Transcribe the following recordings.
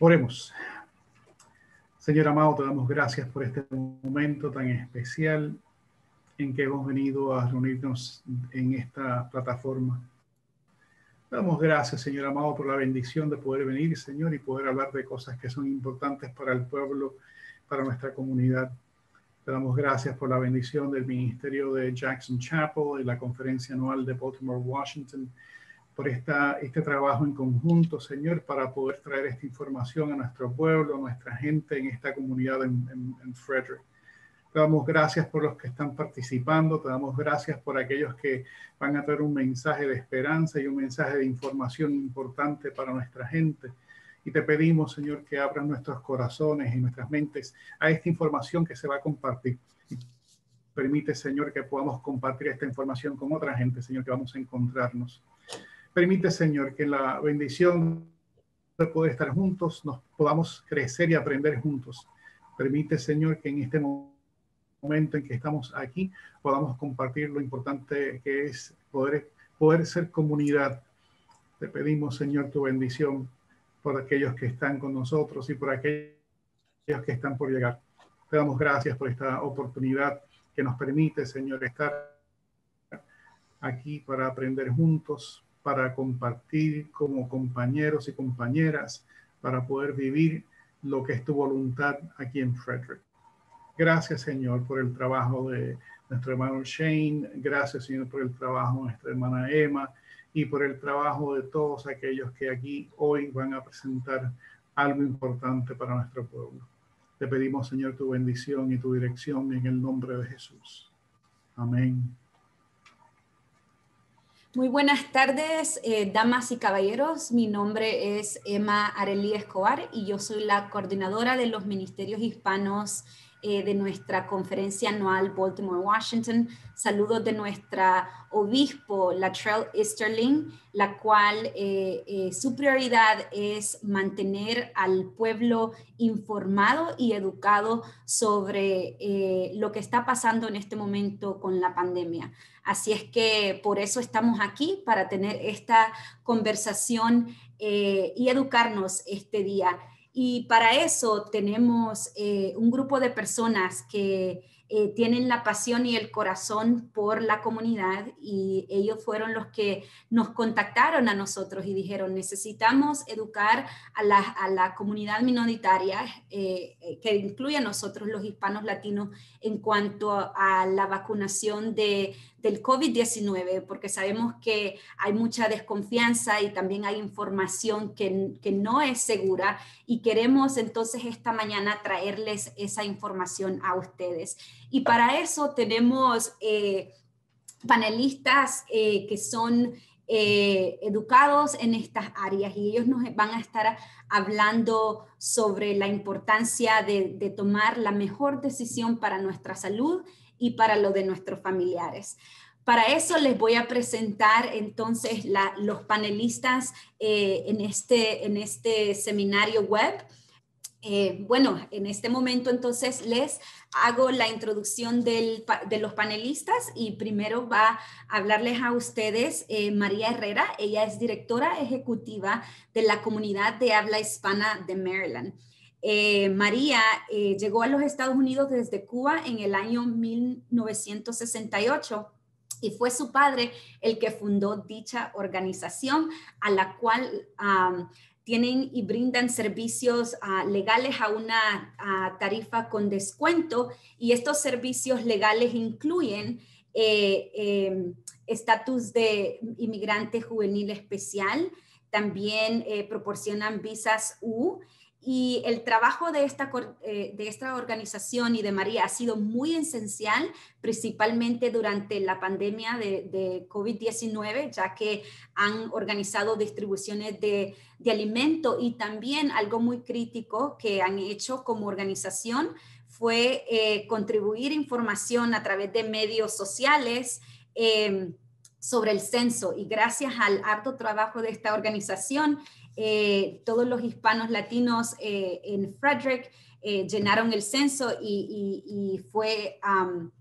Oremos. Señor amado, te damos gracias por este momento tan especial en que hemos venido a reunirnos en esta plataforma. Damos gracias, Señor amado, por la bendición de poder venir, Señor, y poder hablar de cosas que son importantes para el pueblo, para nuestra comunidad. Te damos gracias por la bendición del ministerio de Jackson Chapel y la conferencia anual de Baltimore, Washington por esta, este trabajo en conjunto, Señor, para poder traer esta información a nuestro pueblo, a nuestra gente en esta comunidad en, en, en Frederick. Te damos gracias por los que están participando, te damos gracias por aquellos que van a traer un mensaje de esperanza y un mensaje de información importante para nuestra gente. Y te pedimos, Señor, que abras nuestros corazones y nuestras mentes a esta información que se va a compartir. Permite, Señor, que podamos compartir esta información con otra gente, Señor, que vamos a encontrarnos. Permite, Señor, que la bendición de poder estar juntos nos podamos crecer y aprender juntos. Permite, Señor, que en este momento en que estamos aquí podamos compartir lo importante que es poder, poder ser comunidad. Te pedimos, Señor, tu bendición por aquellos que están con nosotros y por aquellos que están por llegar. Te damos gracias por esta oportunidad que nos permite, Señor, estar aquí para aprender juntos, para compartir como compañeros y compañeras, para poder vivir lo que es tu voluntad aquí en Frederick. Gracias, Señor, por el trabajo de nuestro hermano Shane. Gracias, Señor, por el trabajo de nuestra hermana Emma y por el trabajo de todos aquellos que aquí hoy van a presentar algo importante para nuestro pueblo. Te pedimos, Señor, tu bendición y tu dirección en el nombre de Jesús. Amén. Muy buenas tardes, eh, damas y caballeros. Mi nombre es Emma Arelí Escobar y yo soy la coordinadora de los ministerios hispanos eh, de nuestra conferencia anual Baltimore, Washington. Saludos de nuestra obispo, Latrell Easterling, la cual eh, su prioridad es mantener al pueblo informado y educado sobre lo que está pasando en este momento con la pandemia. Así es que por eso estamos aquí, para tener esta conversación eh, y educarnos este día. Y para eso tenemos eh, un grupo de personas que eh, tienen la pasión y el corazón por la comunidad y ellos fueron los que nos contactaron a nosotros y dijeron, necesitamos educar a la, comunidad minoritaria que incluye a nosotros los hispanos latinos en cuanto a la vacunación de del COVID-19, porque sabemos que hay mucha desconfianza y también hay información que, no es segura y queremos entonces esta mañana traerles esa información a ustedes. Y para eso tenemos eh, panelistas eh, que son... Eh, educados en estas áreas y ellos nos van a estar hablando sobre la importancia de tomar la mejor decisión para nuestra salud y para lo de nuestros familiares. Para eso les voy a presentar entonces los panelistas eh, en, este, en este seminario web. Eh, bueno, en este momento entonces les hago la introducción de los panelistas y primero va a hablarles a ustedes eh, María Herrera. Ella es directora ejecutiva de la comunidad de habla hispana de Maryland. Eh, María eh, llegó a los Estados Unidos desde Cuba en el año 1968 y fue su padre el que fundó dicha organización a la cual tienen y brindan servicios ah, legales a una ah, tarifa con descuento y estos servicios legales incluyen eh, em, estatus de inmigrante juvenil especial, también proporcionan visas U y el trabajo de esta, eh, de esta organización y de María ha sido muy esencial, principalmente durante la pandemia de, COVID-19, ya que han organizado distribuciones de, de alimento y también algo muy crítico que han hecho como organización fue eh, contribuir información a través de medios sociales. Eh, sobre el censo y gracias al harto trabajo de esta organización eh, todos los hispanos latinos eh, en Frederick eh, llenaron el censo y, fue um,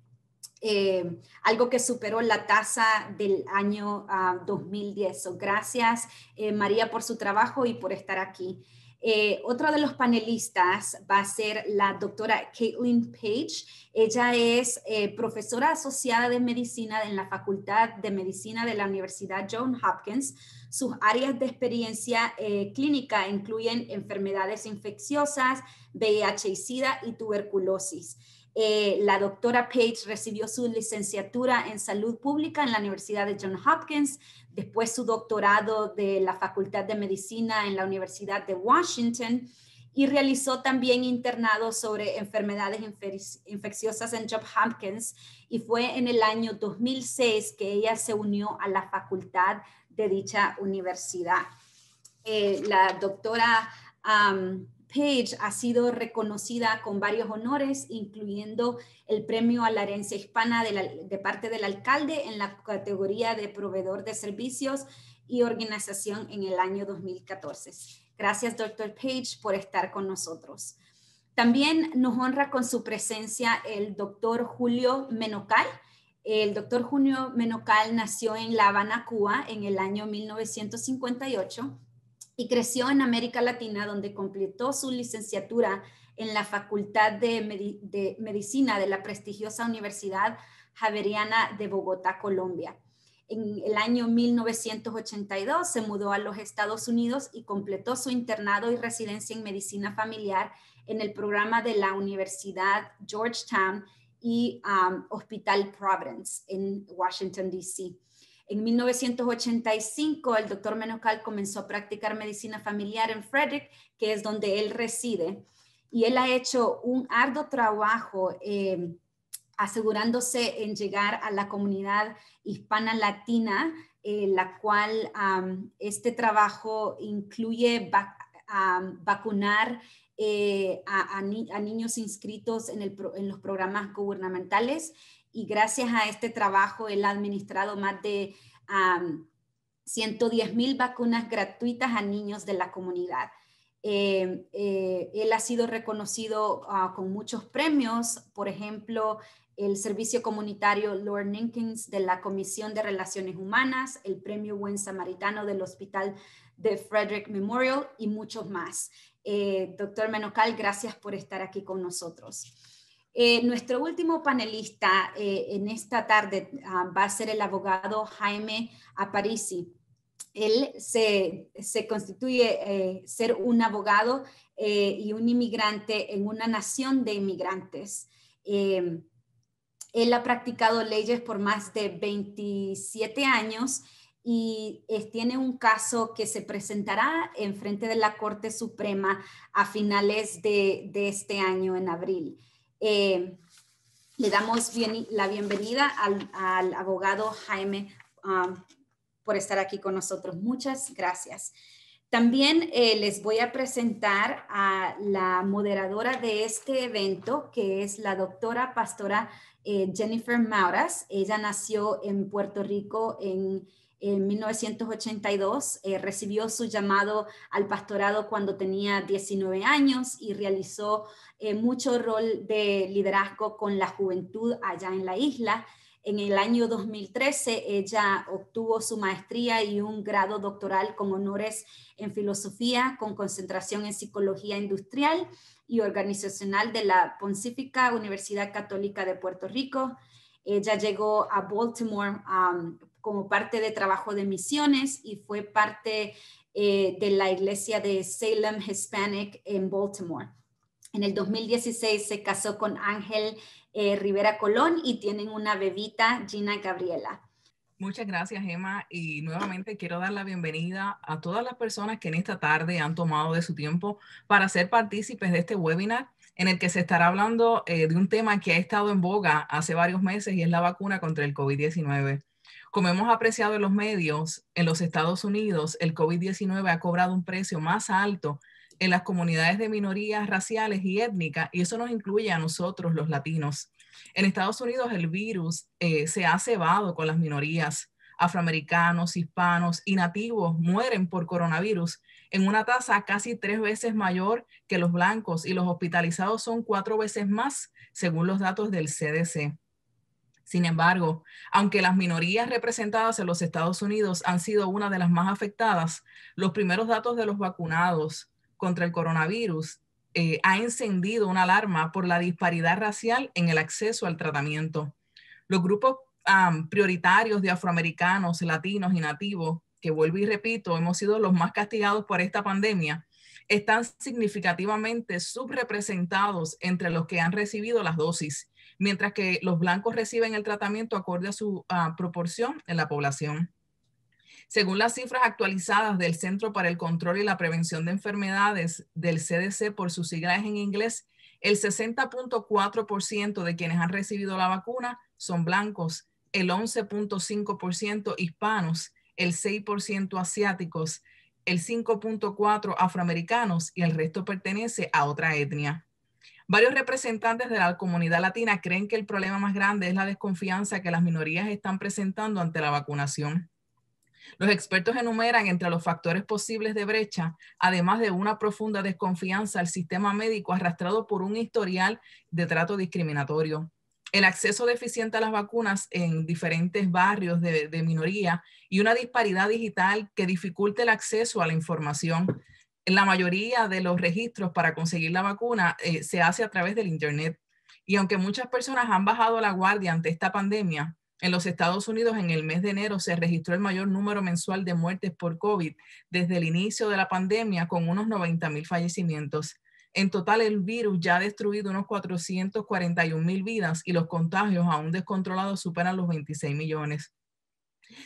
algo que superó la tasa del año 2010. Ah, gracias María por su trabajo y por estar aquí. Eh, otra de los panelistas va a ser la doctora Caitlin Page. Ella es eh, profesora asociada de medicina en la Facultad de Medicina de la Universidad John Hopkins. Sus áreas de experiencia eh, clínica incluyen enfermedades infecciosas, VIH y SIDA y tuberculosis. Eh, la doctora Page recibió su licenciatura en salud pública en la Universidad de Johns Hopkins, después su doctorado de la Facultad de Medicina en la Universidad de Washington y realizó también internado sobre enfermedades infecciosas en Johns Hopkins y fue en el año 2006 que ella se unió a la facultad de dicha universidad. Eh, la doctora Page ha sido reconocida con varios honores, incluyendo el premio a la herencia hispana de, parte del alcalde en la categoría de proveedor de servicios y organización en el año 2014. Gracias, doctor Page, por estar con nosotros. También nos honra con su presencia el doctor Julio Menocal. El doctor Julio Menocal nació en La Habana, Cuba, en el año 1958 y creció en América Latina, donde completó su licenciatura en la Facultad de, Medicina de la prestigiosa Universidad Javeriana de Bogotá, Colombia. En el año 1982 se mudó a los Estados Unidos y completó su internado y residencia en medicina familiar en el programa de la Universidad Georgetown y um, Hospital Providence en Washington, D.C. En 1985, el doctor Menocal comenzó a practicar medicina familiar en Frederick, que es donde él reside, y él ha hecho un arduo trabajo. Eh, asegurándose en llegar a la comunidad hispana latina, eh, la cual este trabajo incluye vacunar eh, a, niños inscritos en, en, los programas gubernamentales y gracias a este trabajo él ha administrado más de 110 mil vacunas gratuitas a niños de la comunidad. Em, eh, él ha sido reconocido ah, con muchos premios, por ejemplo, el servicio comunitario Lord Ninkins de la Comisión de Relaciones Humanas, el premio Buen Samaritano del Hospital de Frederick Memorial y muchos más. Eh, doctor Menocal, gracias por estar aquí con nosotros. Eh, nuestro último panelista eh, en esta tarde ah, va a ser el abogado Jaime Aparici. Él se, constituye eh, ser un abogado y un inmigrante en una nación de inmigrantes. él ha practicado leyes por más de 27 años y tiene un caso que se presentará en frente de la Corte Suprema a finales de este año, en abril. Eh, le damos la bienvenida al, abogado Jaime um, por estar aquí con nosotros. Muchas gracias. También eh, les voy a presentar a la moderadora de este evento, que es la doctora pastora eh, Jennifer Mauras. Ella nació en Puerto Rico en en 1982 eh, recibió su llamado al pastorado cuando tenía 19 años y realizó eh, mucho rol de liderazgo con la juventud allá en la isla. En el año 2013 ella obtuvo su maestría y un grado doctoral con honores en filosofía con concentración en psicología industrial y organizacional de la Pontificia Universidad Católica de Puerto Rico. Ella llegó a Baltimore um, como parte de trabajo de misiones y fue parte eh, de la iglesia de Salem Hispanic en Baltimore. En el 2016 se casó con Ángel eh, Rivera Colón y tienen una bebita, Gina Gabriela. Muchas gracias, Emma. Y nuevamente quiero dar la bienvenida a todas las personas que en esta tarde han tomado de su tiempo para ser partícipes de este webinar en el que se estará hablando eh, de un tema que ha estado en boga hace varios meses y es la vacuna contra el COVID-19. Como hemos apreciado en los medios, en los Estados Unidos el COVID-19 ha cobrado un precio más alto en las comunidades de minorías raciales y étnicas, y eso nos incluye a nosotros los latinos. En Estados Unidos el virus eh, se ha cebado con las minorías afroamericanos, hispanos y nativos mueren por coronavirus en una tasa casi tres veces mayor que los blancos y los hospitalizados son cuatro veces más, según los datos del CDC. Sin embargo, aunque las minorías representadas en los Estados Unidos han sido una de las más afectadas, los primeros datos de los vacunados contra el coronavirus eh, ha encendido una alarma por la disparidad racial en el acceso al tratamiento. Los grupos prioritarios de afroamericanos, latinos y nativos, que vuelvo y repito, hemos sido los más castigados por esta pandemia, están significativamente subrepresentados entre los que han recibido las dosis mientras que los blancos reciben el tratamiento acorde a su ah, proporción en la población. Según las cifras actualizadas del Centro para el Control y la Prevención de Enfermedades del CDC por sus siglas en inglés, el 60.4% de quienes han recibido la vacuna son blancos, el 11.5% hispanos, el 6% asiáticos, el 5.4% afroamericanos y el resto pertenece a otra etnia. Varios representantes de la comunidad latina creen que el problema más grande es la desconfianza que las minorías están presentando ante la vacunación. Los expertos enumeran entre los factores posibles de brecha, además de una profunda desconfianza al sistema médico arrastrado por un historial de trato discriminatorio, el acceso deficiente a las vacunas en diferentes barrios de, minoría y una disparidad digital que dificulta el acceso a la información la mayoría de los registros para conseguir la vacuna eh, se hace a través del Internet. Y aunque muchas personas han bajado la guardia ante esta pandemia, en los Estados Unidos en el mes de enero se registró el mayor número mensual de muertes por COVID desde el inicio de la pandemia, con unos 90 mil fallecimientos. En total, el virus ya ha destruido unos 441 mil vidas y los contagios aún descontrolados superan los 26 millones.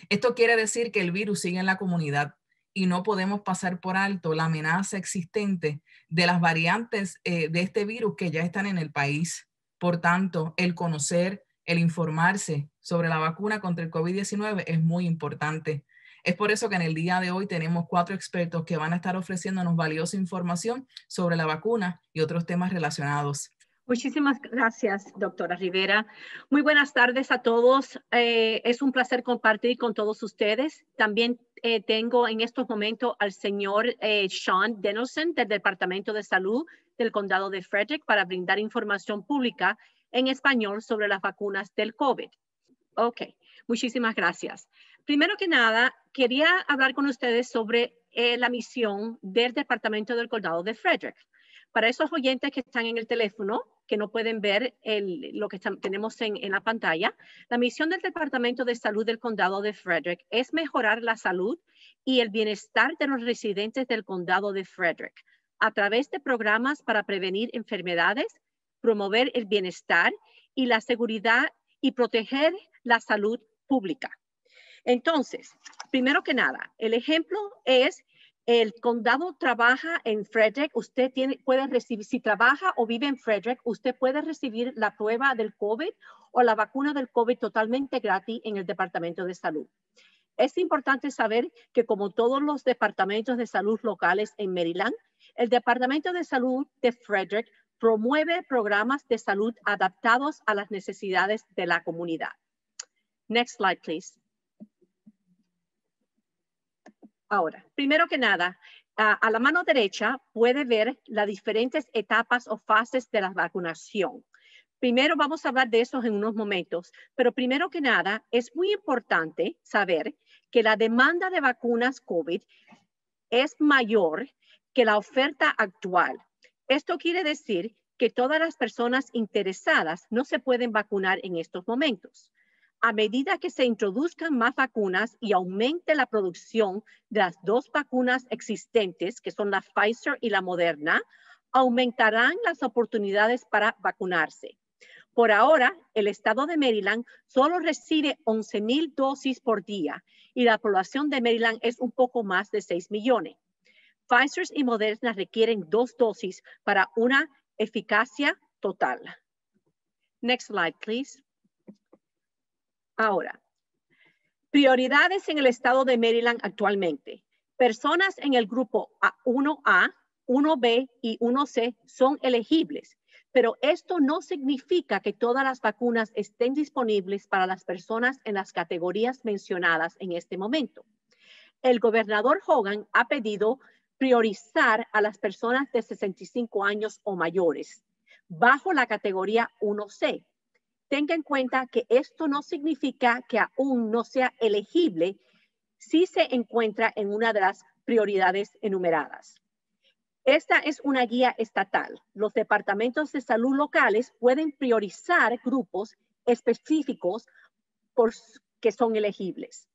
Esto quiere decir que el virus sigue en la comunidad y no podemos pasar por alto la amenaza existente de las variantes eh, de este virus que ya están en el país. Por tanto, el conocer, el informarse sobre la vacuna contra el COVID-19 es muy importante. Es por eso que en el día de hoy tenemos cuatro expertos que van a estar ofreciéndonos valiosa información sobre la vacuna y otros temas relacionados. Muchísimas gracias, doctora Rivera. Muy buenas tardes a todos. Eh, es un placer compartir con todos ustedes. También eh, tengo en estos momentos al señor eh, Sean Denelson del Departamento de Salud del Condado de Frederick para brindar información pública en español sobre las vacunas del COVID. Ok, muchísimas gracias. Primero que nada, quería hablar con ustedes sobre la misión del Departamento del Condado de Frederick. Para esos oyentes que están en el teléfono, que no pueden ver lo que tenemos en, la pantalla, la misión del Departamento de Salud del Condado de Frederick es mejorar la salud y el bienestar de los residentes del Condado de Frederick a través de programas para prevenir enfermedades, promover el bienestar y la seguridad y proteger la salud pública. Entonces, primero que nada, el ejemplo es el condado trabaja en Frederick, usted puede recibir, si trabaja o vive en Frederick, usted puede recibir la prueba del COVID o la vacuna del COVID totalmente gratis en el Departamento de Salud. Es importante saber que como todos los departamentos de salud locales en Maryland, el Departamento de Salud de Frederick promueve programas de salud adaptados a las necesidades de la comunidad. Next slide, please. Ahora, primero que nada, a, la mano derecha puede ver las diferentes etapas o fases de la vacunación. Primero vamos a hablar de eso en unos momentos, pero primero que nada, es muy importante saber que la demanda de vacunas COVID es mayor que la oferta actual. Esto quiere decir que todas las personas interesadas no se pueden vacunar en estos momentos. A medida que se introduzcan más vacunas y aumente la producción de las dos vacunas existentes, que son la Pfizer y la Moderna, aumentarán las oportunidades para vacunarse. Por ahora, el estado de Maryland solo recibe 11,000 mil dosis por día y la población de Maryland es un poco más de 6 millones. Pfizer y Moderna requieren dos dosis para una eficacia total. Next slide, please. Ahora, prioridades en el estado de Maryland actualmente. Personas en el grupo 1A, 1B y 1C son elegibles, pero esto no significa que todas las vacunas estén disponibles para las personas en las categorías mencionadas en este momento. El gobernador Hogan ha pedido priorizar a las personas de 65 años o mayores bajo la categoría 1C tenga en cuenta que esto no significa que aún no sea elegible si se encuentra en una de las prioridades enumeradas. Esta es una guía estatal. Los departamentos de salud locales pueden priorizar grupos específicos por, que son elegibles.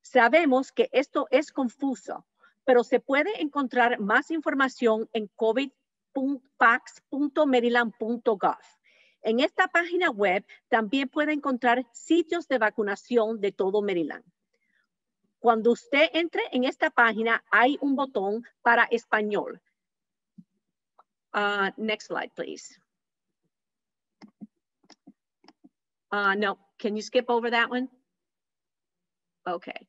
Sabemos que esto es confuso, pero se puede encontrar más información en covid.pax.maryland.gov. En esta página web también puede encontrar sitios de vacunación de todo Maryland. Cuando usted entre en esta página, hay un botón para español. Ah, next slide, please. Ah, no, can you skip over that one? Okay.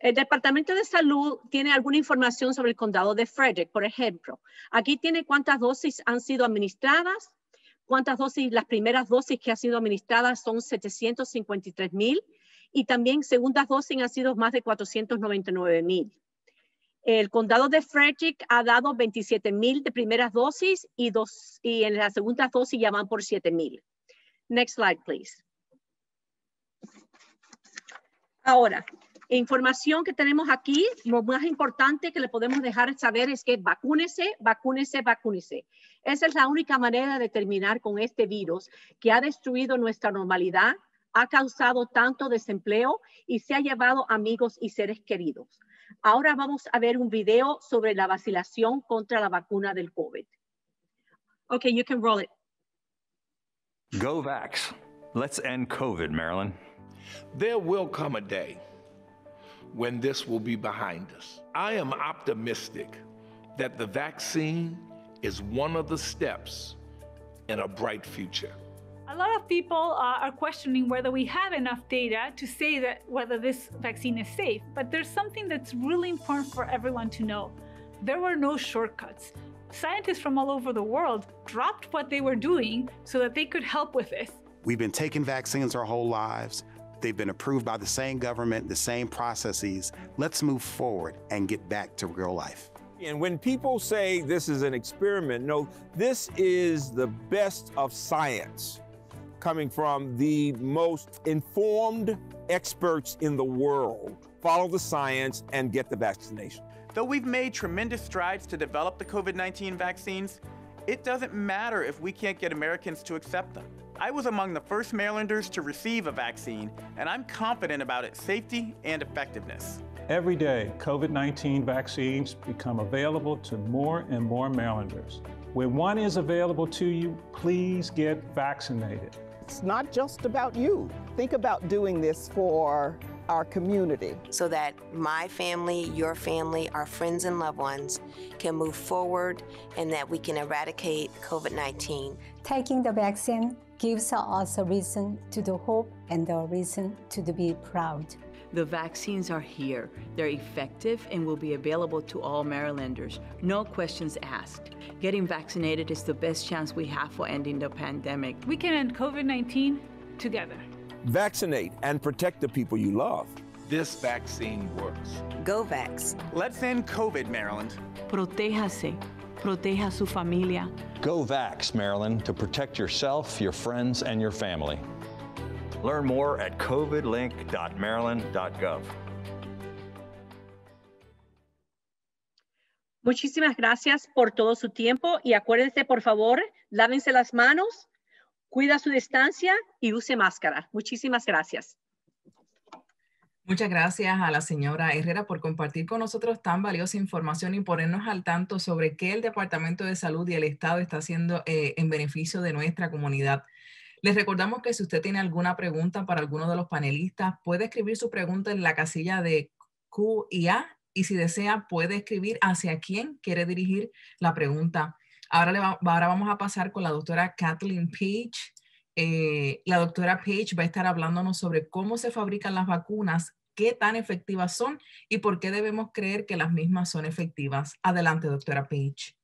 El Departamento de Salud tiene alguna información sobre el condado de Frederick, por ejemplo. Aquí tiene cuántas dosis han sido administradas, cuántas dosis, las primeras dosis que han sido administradas son 753 mil y también segundas dosis han sido más de 499 mil. El condado de Frederick ha dado 27 mil de primeras dosis y, y en las segundas dosis ya van por 7 mil. Next slide, please. Ahora, información que tenemos aquí, lo más importante que le podemos dejar saber es que vacúnese, vacúnese, vacúnese. Esa es la única manera de terminar con este virus que ha destruido nuestra normalidad, ha causado tanto desempleo y se ha llevado amigos y seres queridos. Ahora vamos a ver un video sobre la vacilación contra la vacuna del COVID. Okay, you can roll it. Go Vax. Let's end COVID, Marilyn. There will come a day when this will be behind us. I am optimistic that the vaccine is one of the steps in a bright future. A lot of people uh, are questioning whether we have enough data to say that whether this vaccine is safe, but there's something that's really important for everyone to know. There were no shortcuts. Scientists from all over the world dropped what they were doing so that they could help with this. We've been taking vaccines our whole lives. They've been approved by the same government, the same processes. Let's move forward and get back to real life. And when people say this is an experiment, no, this is the best of science coming from the most informed experts in the world. Follow the science and get the vaccination. Though we've made tremendous strides to develop the COVID 19 vaccines, it doesn't matter if we can't get Americans to accept them. I was among the first Marylanders to receive a vaccine, and I'm confident about its safety and effectiveness. Every day, COVID 19 vaccines become available to more and more Marylanders. When one is available to you, please get vaccinated. It's not just about you. Think about doing this for our community. So that my family, your family, our friends and loved ones can move forward and that we can eradicate COVID 19. Taking the vaccine gives us a reason to do hope and a reason to be proud. The vaccines are here. They're effective and will be available to all Marylanders. No questions asked. Getting vaccinated is the best chance we have for ending the pandemic. We can end COVID 19 together. Vaccinate and protect the people you love. This vaccine works. GoVax. Let's end COVID, Maryland. Protéjase. Proteja su familia. GoVax, Maryland, to protect yourself, your friends, and your family. Learn more at covidlink.maryland.gov. Muchísimas gracias por todo su tiempo y acuérdense, por favor, lávense las manos, cuida su distancia y use máscara. Muchísimas gracias. Muchas gracias a la señora Herrera por compartir con nosotros tan valiosa información y ponernos al tanto sobre qué el Departamento de Salud y el Estado está haciendo eh, en beneficio de nuestra comunidad. Les recordamos que si usted tiene alguna pregunta para alguno de los panelistas, puede escribir su pregunta en la casilla de Q y y si desea puede escribir hacia quién quiere dirigir la pregunta. Ahora, vamos a pasar con la doctora Kathleen Page. Eh, la doctora Page va a estar hablándonos sobre cómo se fabrican las vacunas, qué tan efectivas son y por qué debemos creer que las mismas son efectivas. Adelante, doctora Page.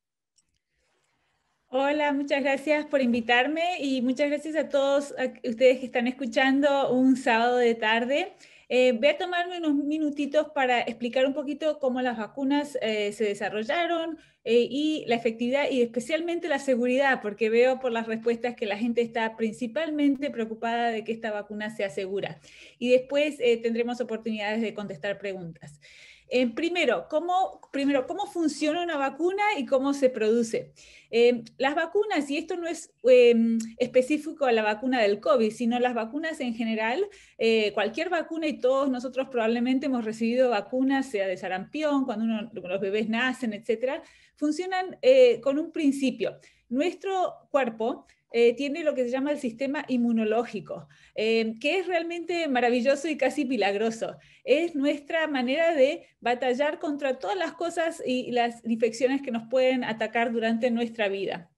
Hola, muchas gracias por invitarme y muchas gracias a todos ustedes que están escuchando un sábado de tarde. Eh, voy a tomarme unos minutitos para explicar un poquito cómo las vacunas eh, se desarrollaron eh, y la efectividad y especialmente la seguridad, porque veo por las respuestas que la gente está principalmente preocupada de que esta vacuna sea segura. Y después tendremos oportunidades de contestar preguntas. Eh, primero, ¿cómo, ¿cómo funciona una vacuna y cómo se produce? Eh, las vacunas, y esto no es em, específico a la vacuna del COVID, sino las vacunas en general, eh, cualquier vacuna y todos nosotros probablemente hemos recibido vacunas, sea de sarampión, cuando los bebés nacen, etcétera, funcionan con un principio. Nuestro cuerpo eh, tiene lo que se llama el sistema inmunológico, em, que es realmente maravilloso y casi milagroso. Es nuestra manera de batallar contra todas las cosas y las infecciones que nos pueden atacar durante nuestra vida.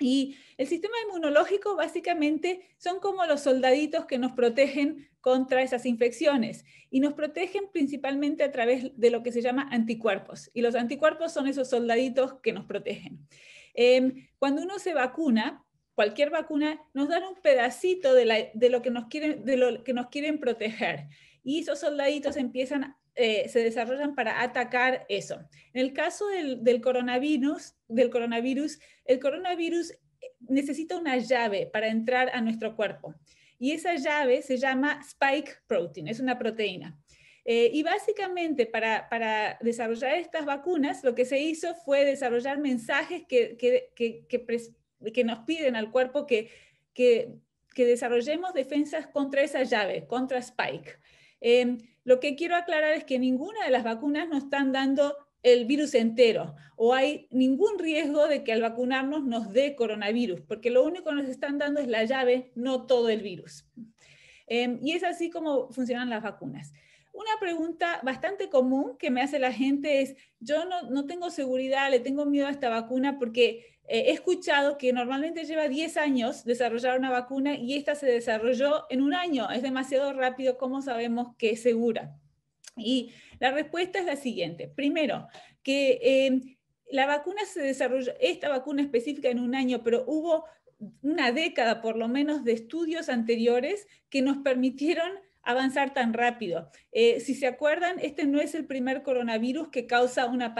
Y el sistema inmunológico básicamente son como los soldaditos que nos protegen contra esas infecciones y nos protegen principalmente a través de lo que se llama anticuerpos. Y los anticuerpos son esos soldaditos que nos protegen. Em, cuando uno se vacuna, cualquier vacuna, nos da un pedacito de, lo, que nos quieren, que nos quieren proteger. Y esos soldaditos empiezan, eh, se desarrollan para atacar eso. En el caso del, coronavirus, del coronavirus, el coronavirus eh, necesita una llave para entrar a nuestro cuerpo. Y esa llave se llama spike protein, es una proteína. Eh, y básicamente para, desarrollar estas vacunas, lo que se hizo fue desarrollar mensajes que, que nos piden al cuerpo que, que, desarrollemos defensas contra esa llave, contra Spike. Em, lo que quiero aclarar es que ninguna de las vacunas nos están dando el virus entero o hay ningún riesgo de que al vacunarnos nos dé coronavirus, porque lo único que nos están dando es la llave, no todo el virus. Em, y es así como funcionan las vacunas. Una pregunta bastante común que me hace la gente es, yo no, no tengo seguridad, le tengo miedo a esta vacuna porque he escuchado que normalmente lleva 10 años desarrollar una vacuna y esta se desarrolló en un año. Es demasiado rápido, ¿cómo sabemos que es segura? Y la respuesta es la siguiente. Primero, que em, la vacuna se desarrolló, esta vacuna específica en un año, pero hubo una década por lo menos de estudios anteriores que nos permitieron avanzar tan rápido. Eh, si se acuerdan, este no es el primer coronavirus que causa una,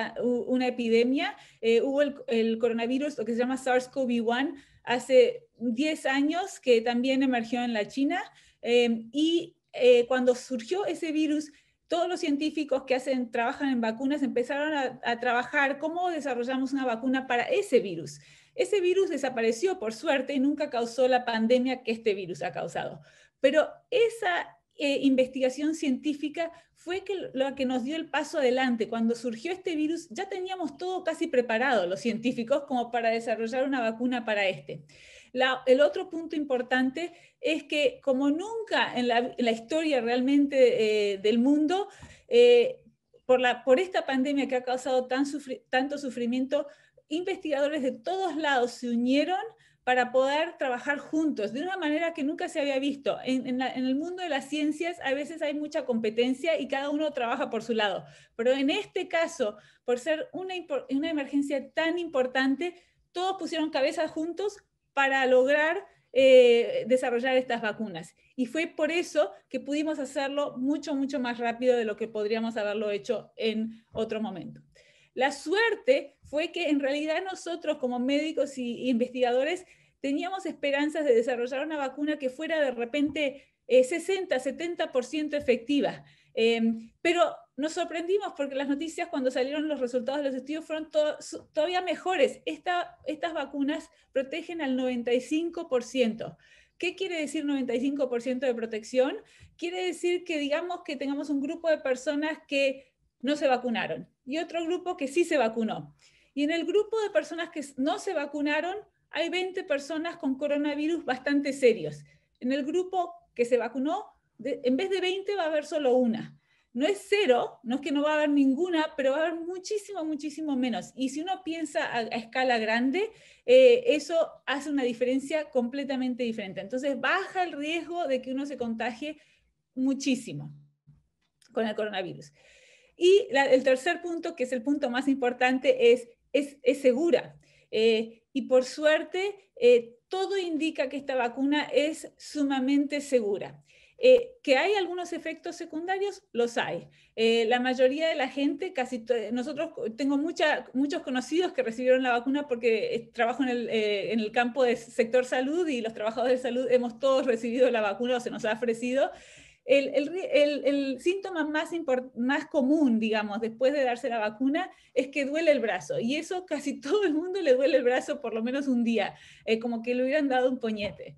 una epidemia. Eh, hubo el, coronavirus, lo que se llama SARS-CoV-1, hace 10 años que también emergió en la China. Eh, y cuando surgió ese virus, todos los científicos que hacen, trabajan en vacunas empezaron a, a trabajar cómo desarrollamos una vacuna para ese virus. Ese virus desapareció, por suerte, y nunca causó la pandemia que este virus ha causado. Pero esa, eh, investigación científica fue que, la que nos dio el paso adelante. Cuando surgió este virus, ya teníamos todo casi preparado, los científicos, como para desarrollar una vacuna para este. el otro punto importante es que, como nunca en la, historia realmente eh, del mundo, eh, por, esta pandemia que ha causado tanto sufrimiento, investigadores de todos lados se unieron para poder trabajar juntos de una manera que nunca se había visto. En, el mundo de las ciencias a veces hay mucha competencia y cada uno trabaja por su lado, pero en este caso, por ser una, emergencia tan importante, todos pusieron cabezas juntos para lograr eh, desarrollar estas vacunas. Y fue por eso que pudimos hacerlo mucho, mucho más rápido de lo que podríamos haberlo hecho en otro momento. La suerte fue que en realidad nosotros como médicos e investigadores teníamos esperanzas de desarrollar una vacuna que fuera de repente 60, eh, 70% efectiva. Em, pero nos sorprendimos porque las noticias cuando salieron los resultados de los estudios fueron todavía mejores. estas vacunas protegen al 95%. ¿Qué quiere decir 95% de protección? Quiere decir que digamos que tengamos un grupo de personas que no se vacunaron y otro grupo que sí se vacunó. Y en el grupo de personas que no se vacunaron, hay 20 personas con coronavirus bastante serios. En el grupo que se vacunó, en vez de 20 va a haber solo una. No es cero, no es que no va a haber ninguna, pero va a haber muchísimo, muchísimo menos. Y si uno piensa a, escala grande, eh, eso hace una diferencia completamente diferente. Entonces baja el riesgo de que uno se contagie muchísimo con el coronavirus. Y el tercer punto, que es el punto más importante, es, es, es segura. Eh, y por suerte, eh, todo indica que esta vacuna es sumamente segura. Eh, ¿Que hay algunos efectos secundarios? Los hay. la mayoría de la gente, casi nosotros, tengo mucha, muchos conocidos que recibieron la vacuna porque trabajo en el, en el campo del sector salud y los trabajadores de salud hemos todos recibido la vacuna o se nos ha ofrecido. El, síntoma más, común, digamos, después de darse la vacuna es que duele el brazo. Y eso casi todo el mundo le duele el brazo por lo menos un día, eh, como que le hubieran dado un poñete.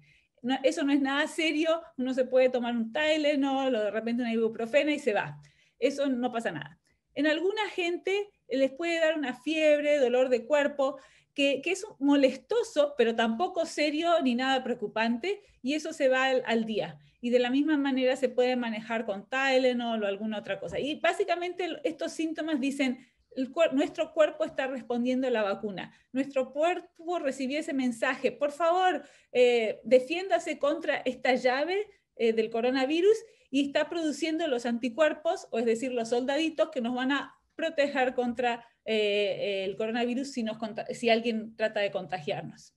eso no es nada serio, uno se puede tomar un Tylenol o de repente una ibuprofena y se va. Eso no pasa nada. En alguna gente eh, les puede dar una fiebre, dolor de cuerpo, que, es molestoso, pero tampoco serio ni nada preocupante, y eso se va al día y de la misma manera se puede manejar con Tylenol o alguna otra cosa. Y básicamente estos síntomas dicen, nuestro cuerpo está respondiendo a la vacuna, nuestro cuerpo recibió ese mensaje, por favor, eh, defiéndase contra esta llave eh, del coronavirus y está produciendo los anticuerpos, o es decir, los soldaditos que nos van a proteger contra eh, el coronavirus si, si alguien trata de contagiarnos.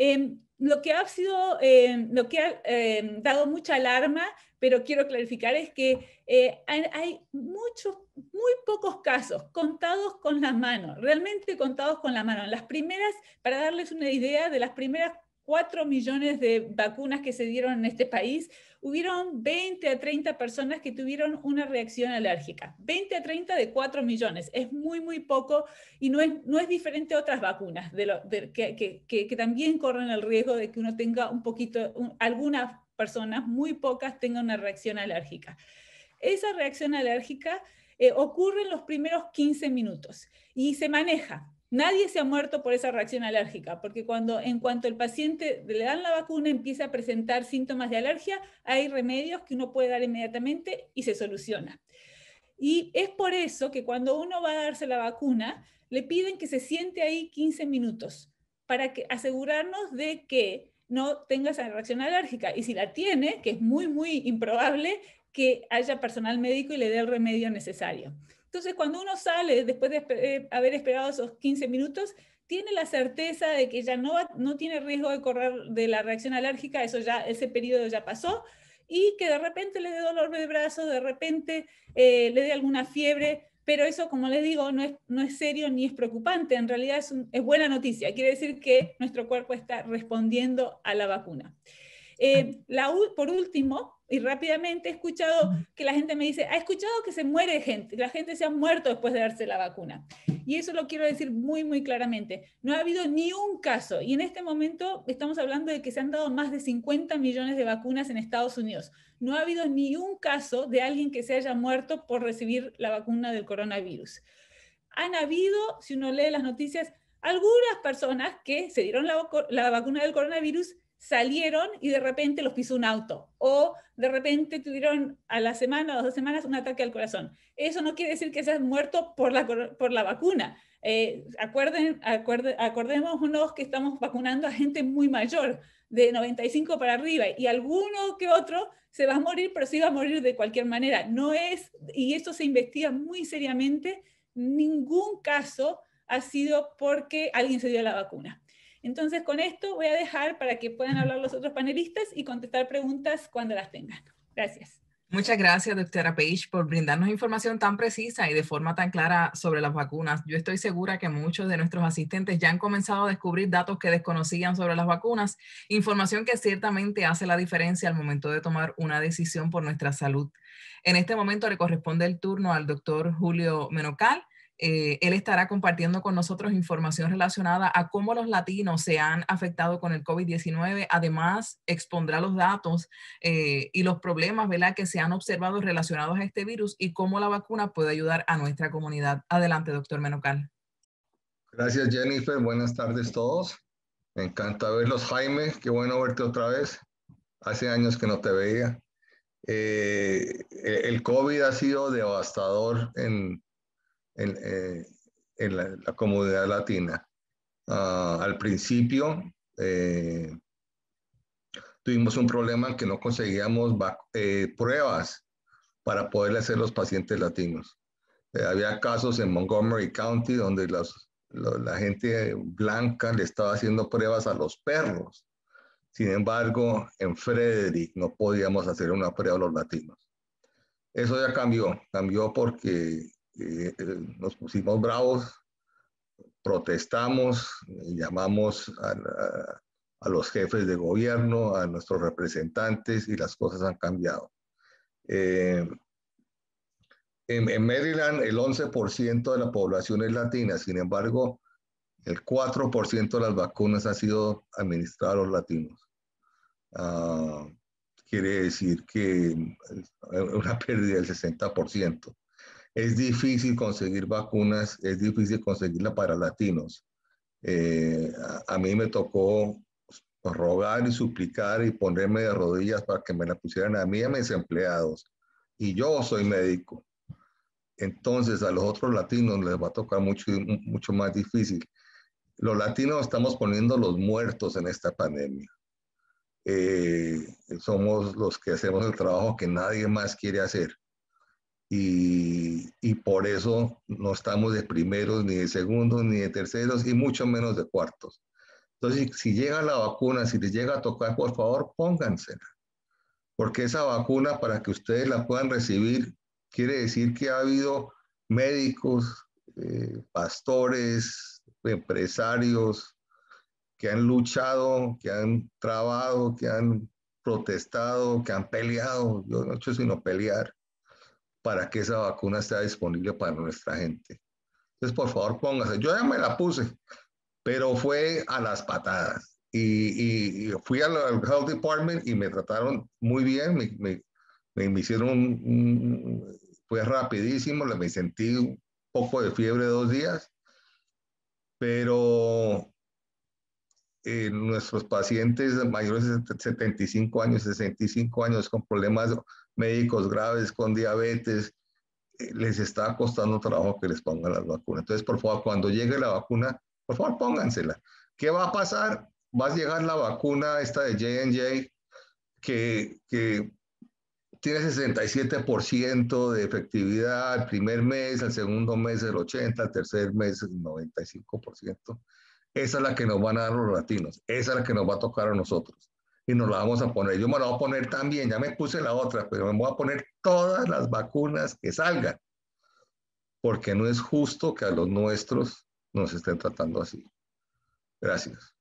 Em, lo que ha sido, em, lo que ha em, dado mucha alarma, pero quiero clarificar, es que eh, hay, muchos, muy pocos casos contados con la mano, realmente contados con la mano. Las primeras, para darles una idea de las primeras 4 millones de vacunas que se dieron en este país, hubieron 20 a 30 personas que tuvieron una reacción alérgica. 20 a 30 de 4 millones. Es muy, muy poco y no es, no es diferente a otras vacunas de que, que, también corren el riesgo de que uno tenga un poquito, algunas personas, muy pocas, tengan una reacción alérgica. Esa reacción alérgica eh, ocurre en los primeros 15 minutos y se maneja Nadie se ha muerto por esa reacción alérgica, porque cuando en cuanto el paciente le dan la vacuna empieza a presentar síntomas de alergia, hay remedios que uno puede dar inmediatamente y se soluciona. Y es por eso que cuando uno va a darse la vacuna, le piden que se siente ahí 15 minutos para que, asegurarnos de que no tenga esa reacción alérgica. Y si la tiene, que es muy, muy improbable, que haya personal médico y le dé el remedio necesario. Entonces, cuando uno sale después de eh, haber esperado esos 15 minutos, tiene la certeza de que ya no, no tiene riesgo de correr de la reacción alérgica, eso ya, ese periodo ya pasó, y que de repente le dé dolor de brazo, de repente eh, le dé alguna fiebre, pero eso, como les digo, no es, no es serio ni es preocupante, en realidad es, buena noticia, quiere decir que nuestro cuerpo está respondiendo a la vacuna. Eh, por último, y rápidamente he escuchado que la gente me dice, ha escuchado que se muere gente, la gente se ha muerto después de darse la vacuna. Y eso lo quiero decir muy, muy claramente. No ha habido ni un caso. Y en este momento estamos hablando de que se han dado más de 50 millones de vacunas en Estados Unidos. No ha habido ni un caso de alguien que se haya muerto por recibir la vacuna del coronavirus. Han habido, si uno lee las noticias, algunas personas que se dieron la, la vacuna del coronavirus salieron y de repente los pisó un auto o de repente tuvieron a la semana o dos semanas un ataque al corazón. Eso no quiere decir que seas muerto por la, por la vacuna. Eh, acuerden, acordemos acordémonos que estamos vacunando a gente muy mayor, de 95 para arriba, y alguno que otro se va a morir, pero se va a morir de cualquier manera. No es, y esto se investiga muy seriamente, ningún caso ha sido porque alguien se dio la vacuna. Entonces, con esto voy a dejar para que puedan hablar los otros panelistas y contestar preguntas cuando las tengan. Gracias. Muchas gracias, doctora Page, por brindarnos información tan precisa y de forma tan clara sobre las vacunas. Yo estoy segura que muchos de nuestros asistentes ya han comenzado a descubrir datos que desconocían sobre las vacunas, información que ciertamente hace la diferencia al momento de tomar una decisión por nuestra salud. En este momento le corresponde el turno al doctor Julio Menocal, eh, él estará compartiendo con nosotros información relacionada a cómo los latinos se han afectado con el COVID-19. Además, expondrá los datos eh, y los problemas ¿verdad? que se han observado relacionados a este virus y cómo la vacuna puede ayudar a nuestra comunidad. Adelante, doctor Menocal. Gracias, Jennifer. Buenas tardes a todos. Me encanta verlos, Jaime. Qué bueno verte otra vez. Hace años que no te veía. Eh, el COVID ha sido devastador en, en, eh, la, comunidad latina. Ah, al principio eh, tuvimos un problema que no conseguíamos eh, pruebas para poder hacer los pacientes latinos. había casos en Montgomery County donde la gente blanca le estaba haciendo pruebas a los perros. Sin embargo, en Frederick no podíamos hacer una prueba a los latinos. Eso ya cambió, cambió porque eh, eh, nos pusimos bravos, protestamos, eh, llamamos a, los jefes de gobierno, a nuestros representantes y las cosas han cambiado. en, Maryland el 11% de la población es latina, sin embargo el 4% de las vacunas ha sido administradas a los latinos. Ah, quiere decir que una pérdida del 60% es difícil conseguir vacunas, es difícil conseguirla para latinos. Eh, a, mí me tocó rogar y suplicar y ponerme de rodillas para que me la pusieran a mí y a mis empleados. Y yo soy médico. Entonces a los otros latinos les va a tocar mucho, mucho más difícil. Los latinos estamos poniendo los muertos en esta pandemia. Eh, somos los que hacemos el trabajo que nadie más quiere hacer. Y, por eso no estamos de primeros, ni de segundos, ni de terceros, y mucho menos de cuartos. Entonces, si, llega la vacuna, si les llega a tocar, por favor, póngansela. Porque esa vacuna, para que ustedes la puedan recibir, quiere decir que ha habido médicos, eh, pastores, empresarios que han luchado, que han trabado, que han protestado, que han peleado. Yo no he hecho sino pelear para que esa vacuna sea disponible para nuestra gente. Entonces, por favor, póngase. Yo ya me la puse, pero fue a las patadas. Y, fui al, Health Department y me trataron muy bien, me, hicieron, un, fue rapidísimo, me sentí un poco de fiebre dos días, pero eh, nuestros pacientes mayores de 75 años, 65 años con problemas médicos graves con diabetes, eh, les está costando trabajo que les pongan las vacunas. Entonces, por favor, cuando llegue la vacuna, por favor, póngansela. ¿Qué va a pasar? Va a llegar la vacuna esta de J&J que, que tiene 67% de efectividad al primer mes, al segundo mes el 80%, al tercer mes el 95%. Esa es la que nos van a dar los latinos, esa es la que nos va a tocar a nosotros y nos la vamos a poner. Yo me la voy a poner también, ya me puse la otra, pero me voy a poner todas las vacunas que salgan, porque no es justo que a los nuestros nos estén tratando así. Gracias.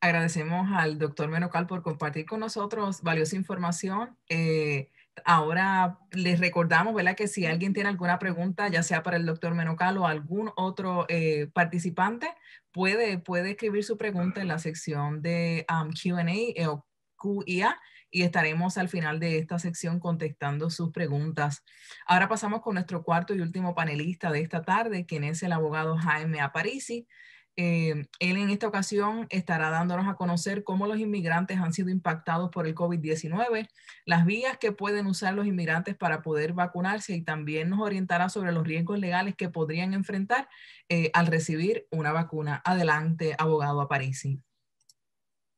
Agradecemos al doctor Menocal por compartir con nosotros valiosa información. Eh, Ahora les recordamos, ¿verdad? Que si alguien tiene alguna pregunta, ya sea para el doctor Menocal o algún otro eh, participante, puede, puede escribir su pregunta en la sección de um, QA eh, y estaremos al final de esta sección contestando sus preguntas. Ahora pasamos con nuestro cuarto y último panelista de esta tarde, quien es el abogado Jaime Aparici, eh, él en esta ocasión estará dándonos a conocer cómo los inmigrantes han sido impactados por el COVID-19, las vías que pueden usar los inmigrantes para poder vacunarse y también nos orientará sobre los riesgos legales que podrían enfrentar eh, al recibir una vacuna. Adelante, abogado Aparici.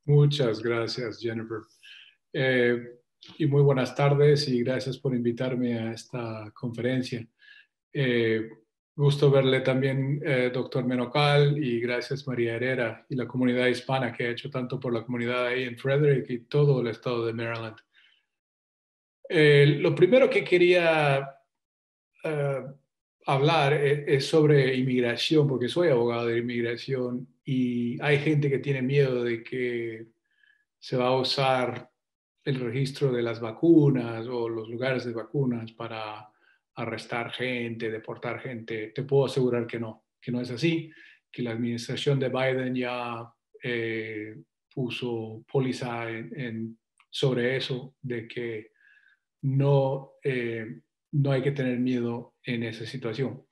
Muchas gracias, Jennifer. Eh, y muy buenas tardes y gracias por invitarme a esta conferencia. Gusto verle también, eh, doctor Menocal, y gracias María Herrera y la comunidad hispana que ha hecho tanto por la comunidad ahí en Frederick y todo el estado de Maryland. Eh, lo primero que quería eh, hablar es, sobre inmigración, porque soy abogado de inmigración y hay gente que tiene miedo de que se va a usar el registro de las vacunas o los lugares de vacunas para arrestar gente, deportar gente. Te puedo asegurar que no, que no es así, que la administración de Biden ya eh, puso póliza en, sobre eso, de que no, eh, no hay que tener miedo en esa situación.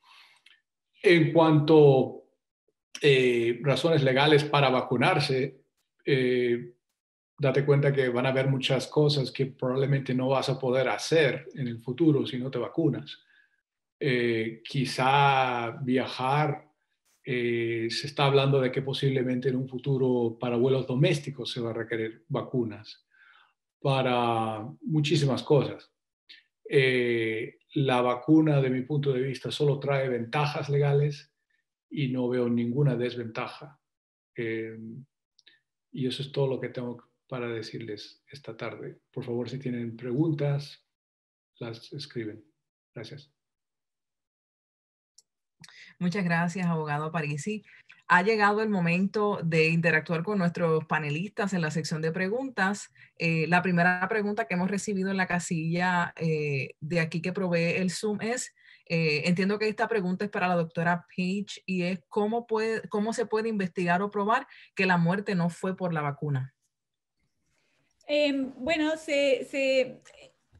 En cuanto a eh, razones legales para vacunarse, eh, date cuenta que van a haber muchas cosas que probablemente no vas a poder hacer en el futuro si no te vacunas. Eh, quizá viajar, eh, se está hablando de que posiblemente en un futuro para vuelos domésticos se va a requerir vacunas, para muchísimas cosas. Eh, la vacuna, de mi punto de vista, solo trae ventajas legales y no veo ninguna desventaja. y eso es todo lo que tengo que para decirles esta tarde. Por favor, si tienen preguntas, las escriben. Gracias. Muchas gracias, abogado Parisi. Ha llegado el momento de interactuar con nuestros panelistas en la sección de preguntas. Eh, la primera pregunta que hemos recibido en la casilla eh, de aquí que provee el Zoom es, eh, entiendo que esta pregunta es para la doctora Page y es cómo, puede, cómo se puede investigar o probar que la muerte no fue por la vacuna. Em, bueno, se, se,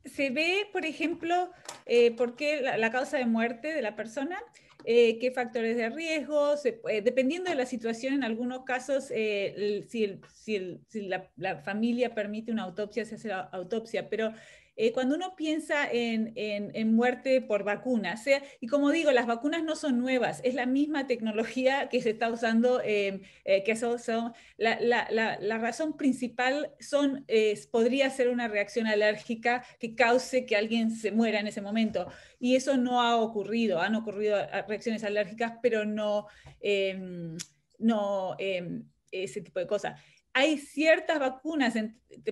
se, ve, por ejemplo, eh, por qué la, causa de muerte de la persona, eh, qué factores de riesgo, dependiendo de la situación, en algunos casos, eh, si, si, la, la, familia permite una autopsia, se hace la autopsia, pero eh, cuando uno piensa en, en, muerte por vacuna, y como digo, las vacunas no son nuevas, es la misma tecnología que se está usando, em, eh, que son, la, la, la, la, razón principal son, eh, podría ser una reacción alérgica que cause que alguien se muera en ese momento. Y eso no ha ocurrido, han ocurrido ah, reacciones alérgicas, pero no, em, no em, ese tipo de cosas hay ciertas vacunas,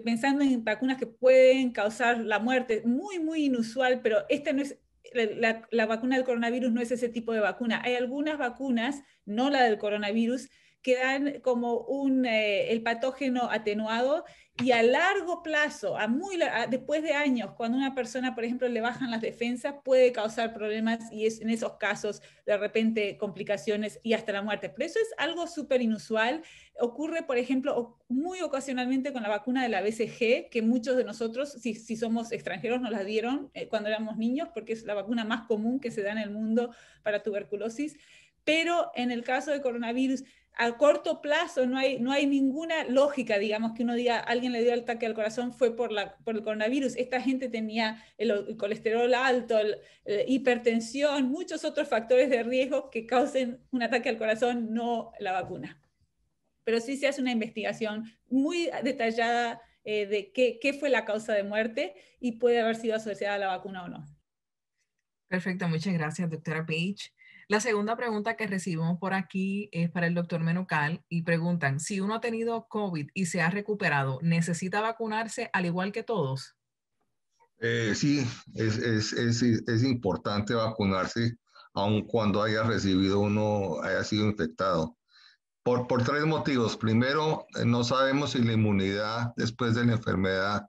pensando en vacunas que pueden causar la muerte, muy, muy inusual, pero esta no es, la, la, vacuna del coronavirus no es ese tipo de vacuna. Hay algunas vacunas, no la del coronavirus, que dan como un, eh, el patógeno atenuado y a largo plazo, a muy, después de años, cuando una persona, por ejemplo, le bajan las defensas, puede causar problemas y es, en esos casos, de repente, complicaciones y hasta la muerte. Pero eso es algo súper inusual. Ocurre, por ejemplo, muy ocasionalmente con la vacuna de la BCG, que muchos de nosotros, si, si somos extranjeros, nos la dieron eh, cuando éramos niños, porque es la vacuna más común que se da en el mundo para tuberculosis. Pero en el caso de coronavirus, a corto plazo no hay, no hay ninguna lógica, digamos, que uno diga, alguien le dio el ataque al corazón fue por, la, por el coronavirus, esta gente tenía el, colesterol alto, hipertensión, muchos otros factores de riesgo que causen un ataque al corazón, no la vacuna. Pero sí se hace una investigación muy detallada eh, de qué, qué fue la causa de muerte y puede haber sido asociada a la vacuna o no. Perfecto, muchas gracias, doctora Page. La segunda pregunta que recibimos por aquí es para el doctor Menocal y preguntan, si uno ha tenido COVID y se ha recuperado, ¿necesita vacunarse al igual que todos? Eh, sí, es, importante vacunarse aun cuando haya recibido uno, haya sido infectado. Por, por tres motivos. Primero, eh, no sabemos si la inmunidad después de la enfermedad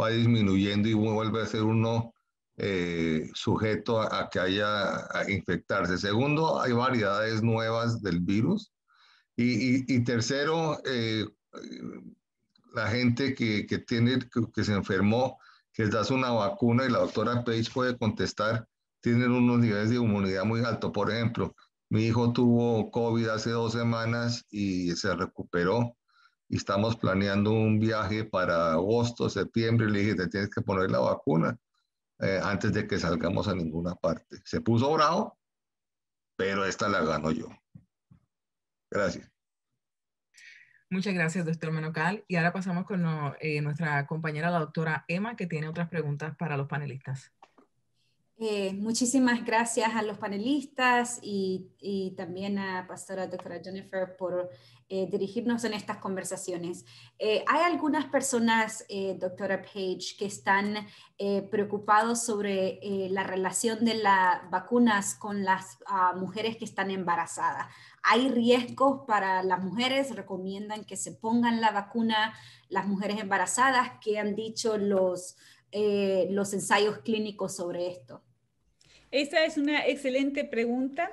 va disminuyendo y vuelve a ser uno eh, sujeto a, que haya infectarse. Segundo, hay variedades nuevas del virus. Y, tercero, eh, la gente que, tiene, que, se enfermó, que les das una vacuna y la doctora Page puede contestar, tienen unos niveles de inmunidad muy altos. Por ejemplo, mi hijo tuvo COVID hace dos semanas y se recuperó. Y estamos planeando un viaje para agosto, septiembre. le dije, te tienes que poner la vacuna eh, antes de que salgamos a ninguna parte. Se puso bravo, pero esta la gano yo. Gracias. Muchas gracias, doctor Menocal. Y ahora pasamos con eh, nuestra compañera, la doctora Emma, que tiene otras preguntas para los panelistas. Eh, muchísimas gracias a los panelistas y, también a Pastora Doctora Jennifer por eh, dirigirnos en estas conversaciones. Eh, hay algunas personas, Doctora Page, que están preocupados sobre la relación de las vacunas con las ah, mujeres que están embarazadas. Hay riesgos para las mujeres, recomiendan que se pongan la vacuna las mujeres embarazadas, que han dicho los... los ensayos clínicos sobre esto. Esa es una excelente pregunta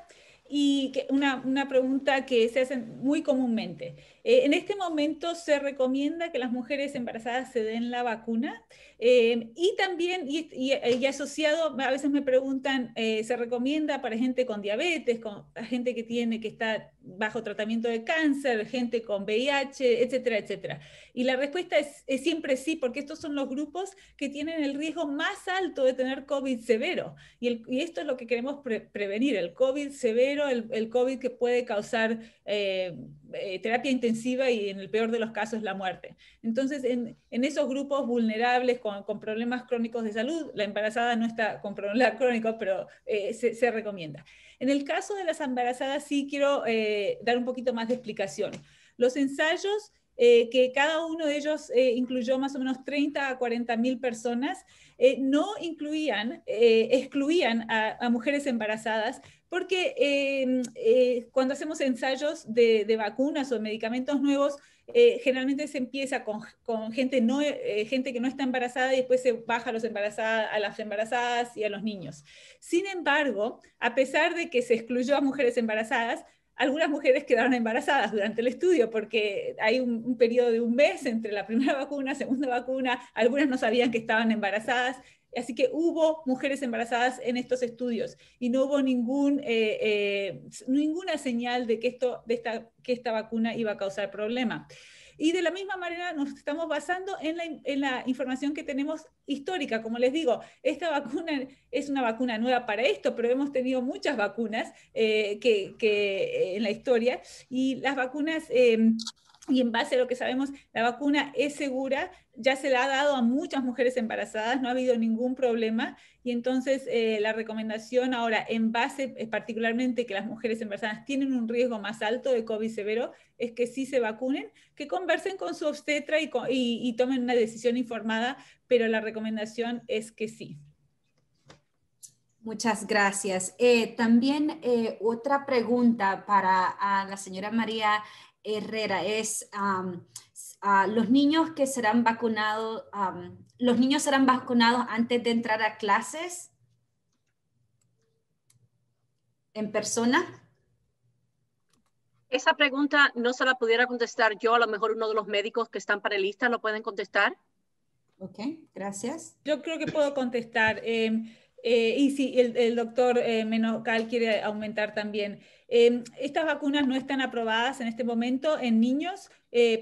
y una, una pregunta que se hace muy comúnmente. Eh, en este momento se recomienda que las mujeres embarazadas se den la vacuna eh, y también, y, eh, y, asociado, a veces me preguntan, se recomienda para gente con diabetes, con gente que tiene, que está bajo tratamiento de cáncer, gente con VIH, etcétera, etcétera. Y la respuesta es, siempre sí, porque estos son los grupos que tienen el riesgo más alto de tener COVID severo. Y, esto es lo que queremos prevenir, el COVID severo, el, el, COVID que puede causar terapia intensiva y en el peor de los casos la muerte. Entonces, en, esos grupos vulnerables con, problemas crónicos de salud, la embarazada no está con problemas crónicos, pero eh, se, recomienda. En el caso de las embarazadas sí quiero eh, dar un poquito más de explicación. Los ensayos eh, que cada uno de ellos eh, incluyó más o menos 30 a 40 mil personas, eh, no incluían, excluían a, mujeres embarazadas, porque em, cuando hacemos ensayos de, vacunas o medicamentos nuevos, generalmente se empieza con, gente, no, gente que no está embarazada y después se baja los embarazadas, a las embarazadas y a los niños. Sin embargo, a pesar de que se excluyó a mujeres embarazadas, algunas mujeres quedaron embarazadas durante el estudio porque hay un, periodo de un mes entre la primera vacuna, segunda vacuna, algunas no sabían que estaban embarazadas, así que hubo mujeres embarazadas en estos estudios y no hubo ningún, eh, eh, ninguna señal de, que, esto, de esta, que esta vacuna iba a causar problema. Y de la misma manera nos estamos basando en la, información que tenemos histórica. Como les digo, esta vacuna es una vacuna nueva para esto, pero hemos tenido muchas vacunas eh, que, eh, en la historia y las vacunas... Eh, y en base a lo que sabemos, la vacuna es segura, ya se la ha dado a muchas mujeres embarazadas, no ha habido ningún problema y entonces eh, la recomendación ahora en base eh, particularmente que las mujeres embarazadas tienen un riesgo más alto de COVID severo es que sí se vacunen, que conversen con su obstetra y, tomen una decisión informada, pero la recomendación es que sí. Muchas gracias. Eh, también otra pregunta para la señora María Herrera es los niños que serán vacunados, los niños serán vacunados antes de entrar a clases en persona. Esa pregunta no se la pudiera contestar yo, a lo mejor uno de los médicos que están para panelistas lo pueden contestar. Ok, gracias. Yo creo que puedo contestar. Em, eh, y si el, doctor eh, Menocal quiere aumentar también. Eh, estas vacunas no están aprobadas en este momento en niños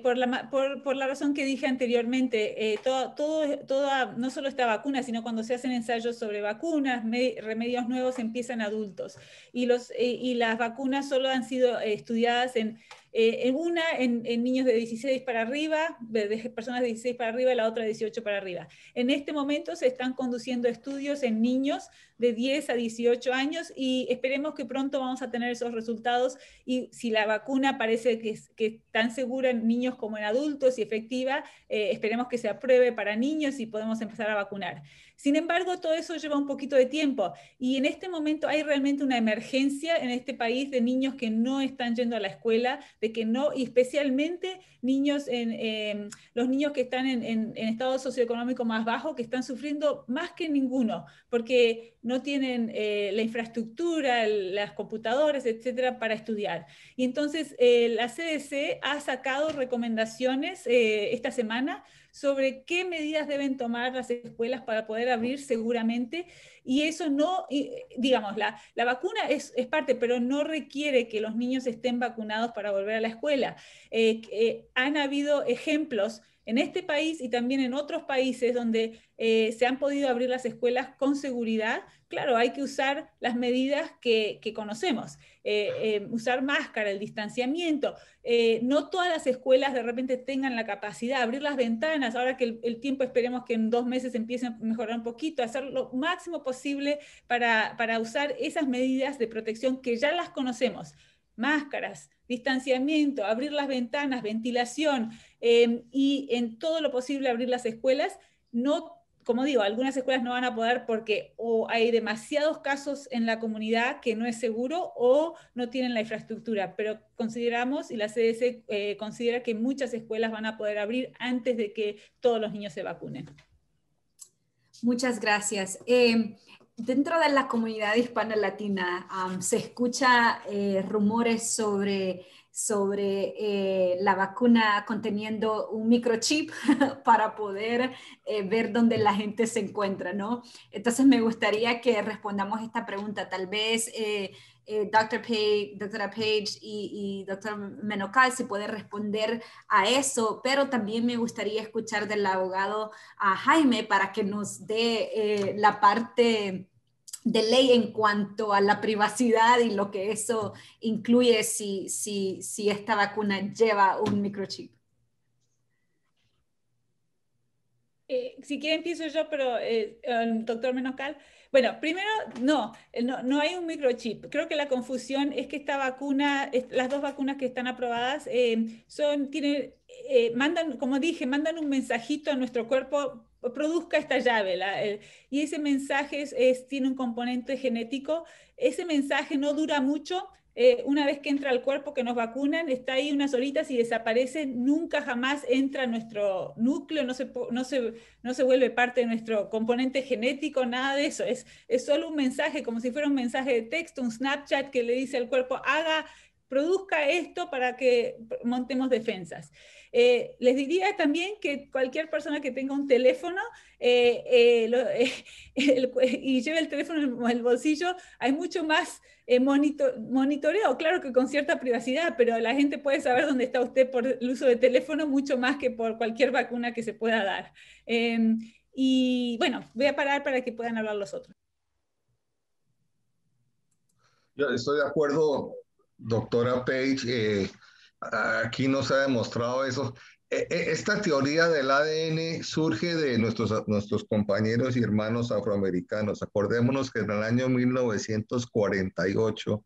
por la, por, la, razón que dije anteriormente. no solo esta vacuna, sino cuando se hacen ensayos sobre vacunas, remedios nuevos empiezan adultos. Y, los, y las vacunas solo han sido estudiadas en eh, una en, niños de 16 para arriba, de, de, personas de 16 para arriba, y la otra de 18 para arriba. En este momento se están conduciendo estudios en niños de 10 a 18 años y esperemos que pronto vamos a tener esos resultados y si la vacuna parece que es, tan segura en niños como en adultos y efectiva, eh, esperemos que se apruebe para niños y podemos empezar a vacunar. Sin embargo, todo eso lleva un poquito de tiempo y en este momento hay realmente una emergencia en este país de niños que no están yendo a la escuela, de que no, y especialmente niños en, em, los niños que están en, en, en estado socioeconómico más bajo, que están sufriendo más que ninguno, porque no tienen eh, la infraestructura, las computadoras, etcétera, para estudiar. Y entonces eh, la CDC ha sacado recomendaciones eh, esta semana sobre qué medidas deben tomar las escuelas para poder abrir seguramente. Y eso no, digamos, la, vacuna es, parte, pero no requiere que los niños estén vacunados para volver a la escuela. han habido ejemplos en este país y también en otros países donde eh, se han podido abrir las escuelas con seguridad, claro, hay que usar las medidas que, conocemos, eh, eh, usar máscara, el distanciamiento. no todas las escuelas de repente tengan la capacidad, de abrir las ventanas, ahora que el, tiempo esperemos que en dos meses empiecen a mejorar un poquito, hacer lo máximo posible para usar esas medidas de protección que ya las conocemos, máscaras, distanciamiento, abrir las ventanas, ventilación eh, y en todo lo posible abrir las escuelas. No, como digo, algunas escuelas no van a poder porque o hay demasiados casos en la comunidad que no es seguro o no tienen la infraestructura, pero consideramos y la CDC eh, considera que muchas escuelas van a poder abrir antes de que todos los niños se vacunen. Muchas gracias. Eh, dentro de la comunidad hispana latina se escucha eh, rumores sobre, sobre eh, la vacuna conteniendo un microchip para poder eh, ver dónde la gente se encuentra, ¿no? Entonces me gustaría que respondamos esta pregunta. Tal vez eh, Dr. Page, doctora Page y, doctor Menocal, si puede responder a eso, pero también me gustaría escuchar del abogado a Jaime para que nos dé eh, la parte de ley en cuanto a la privacidad y lo que eso incluye si, si, esta vacuna lleva un microchip. Eh, si quiere empiezo yo, pero eh, doctor Menocal, bueno, primero, eh, no, no, hay un microchip. Creo que la confusión es que esta vacuna, las dos vacunas que están aprobadas, eh, son, tienen, eh, mandan, como dije, mandan un mensajito a nuestro cuerpo produzca esta llave. y ese mensaje tiene un componente genético. Ese mensaje no dura mucho, eh, una vez que entra al cuerpo que nos vacunan, está ahí unas horitas y desaparece, nunca jamás entra nuestro núcleo, no se, no se, no se vuelve parte de nuestro componente genético, nada de eso. Es, es solo un mensaje, como si fuera un mensaje de texto, un Snapchat que le dice al cuerpo, haga produzca esto para que montemos defensas. Eh, les diría también que cualquier persona que tenga un teléfono eh, y lleve el teléfono en el bolsillo, hay mucho más eh, monitoreo, claro que con cierta privacidad, pero la gente puede saber dónde está usted por el uso de teléfono mucho más que por cualquier vacuna que se pueda dar. Em, y bueno, voy a parar para que puedan hablar los otros. Yo estoy de acuerdo, doctora Page. Eh, aquí no se ha demostrado eso. E, e, esta teoría del ADN surge de nuestros, nuestros compañeros y hermanos afroamericanos. Acordémonos que en el año 1948,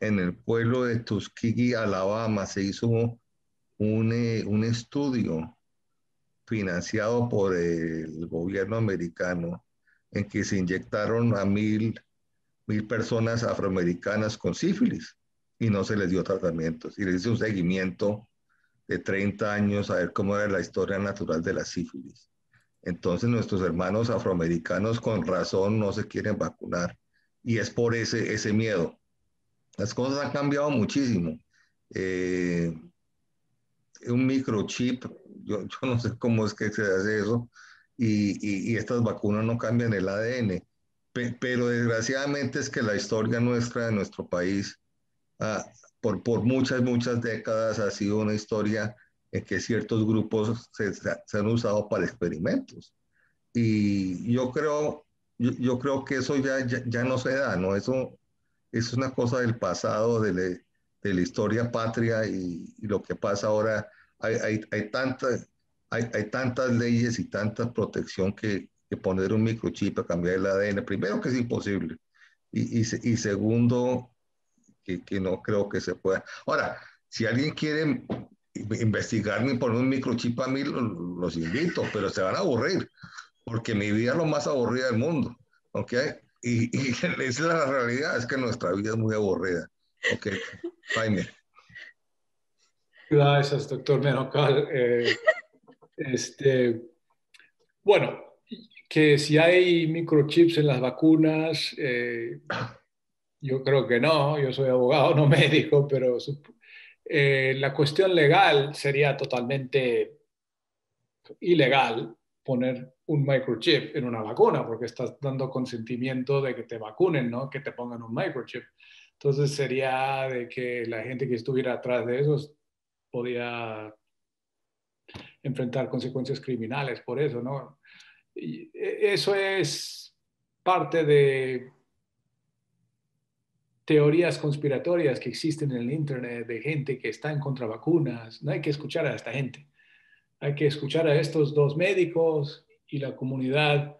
en el pueblo de Tuskegee, Alabama, se hizo un, eh, un estudio financiado por el gobierno americano en que se inyectaron a mil, mil personas afroamericanas con sífilis y no se les dio tratamientos y les hizo un seguimiento de 30 años a ver cómo era la historia natural de la sífilis. Entonces nuestros hermanos afroamericanos con razón no se quieren vacunar y es por ese, ese miedo. Las cosas han cambiado muchísimo. Eh, un microchip, yo, yo, no sé cómo es que se hace eso, y, y, estas vacunas no cambian el ADN. pero desgraciadamente es que la historia nuestra de nuestro país ha, por, por muchas, muchas décadas ha sido una historia en que ciertos grupos se, han usado para experimentos. Y yo creo, yo, creo que eso ya, ya, no se da, ¿no? Eso, es una cosa del pasado, de, la historia patria y, lo que pasa ahora. Hay, hay, hay tantas, hay, hay, tantas leyes y tanta protección que, poner un microchip a cambiar el ADN, primero que es imposible. Y, y, y segundo, que, no creo que se pueda. Ahora, si alguien quiere investigarme y poner un microchip a mí, los invito, pero se van a aburrir, porque mi vida es lo más aburrida del mundo, ¿ok? Y, esa es la realidad, es que nuestra vida es muy aburrida, ¿ok? Jaime. Gracias, doctor Menocal. Eh, este, bueno, que si hay microchips en las vacunas, eh, yo creo que no, yo soy abogado, no médico, pero eh, la cuestión legal sería totalmente ilegal poner un microchip en una vacuna porque estás dando consentimiento de que te vacunen, ¿no? Que te pongan un microchip. Entonces sería de que la gente que estuviera atrás de eso podía enfrentar consecuencias criminales por eso, ¿no? Y e, eso es parte de teorías conspiratorias que existen en el Internet de gente que está en contra vacunas. No hay que escuchar a esta gente. Hay que escuchar a estos dos médicos y la comunidad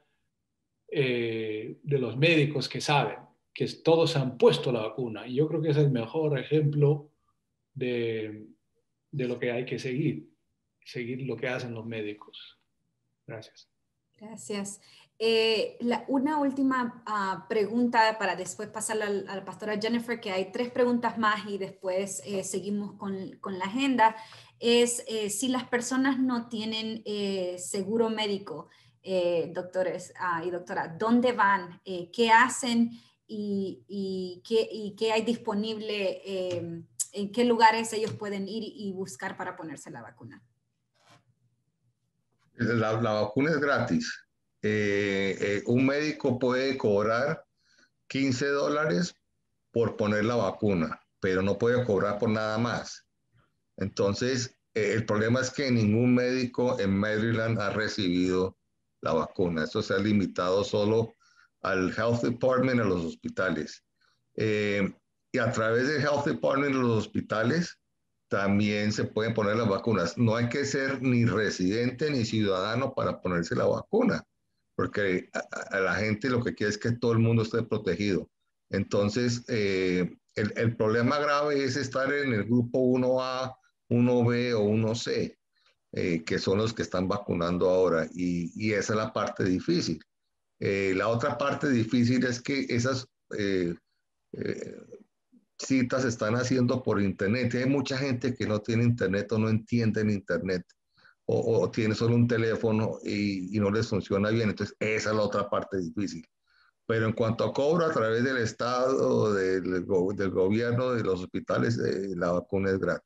eh, de los médicos que saben, que todos han puesto la vacuna. Y yo creo que es el mejor ejemplo de lo que hay que seguir, seguir lo que hacen los médicos. Gracias. Gracias. Eh, una última ah, pregunta para después pasar a, la pastora Jennifer, que hay tres preguntas más y después eh, seguimos con, la agenda, es eh, si las personas no tienen seguro médico, doctores ah, y doctora, ¿dónde van? ¿Qué hacen? Y, qué, y, hay disponible? Em, ¿En qué lugares ellos pueden ir y buscar para ponerse la vacuna? la vacuna es gratis eh, eh, un médico puede cobrar 15 dólares por poner la vacuna, pero no puede cobrar por nada más. Entonces, eh, el problema es que ningún médico en Maryland ha recibido la vacuna. Esto se ha limitado solo al Health Department, a los hospitales. y a través del Health Department, los hospitales, también se pueden poner las vacunas. No hay que ser ni residente ni ciudadano para ponerse la vacuna porque a, la gente lo que quiere es que todo el mundo esté protegido. Entonces, eh, el, problema grave es estar en el grupo 1A, 1B o 1C, eh, que son los que están vacunando ahora, y, esa es la parte difícil. Eh, la otra parte difícil es que esas citas se están haciendo por internet. hay mucha gente que no tiene internet o no entiende internet o, tiene solo un teléfono y, no les funciona bien. Entonces, esa es la otra parte difícil. Pero en cuanto a cobro a través del Estado, del, gobierno, de los hospitales, eh, la vacuna es gratis.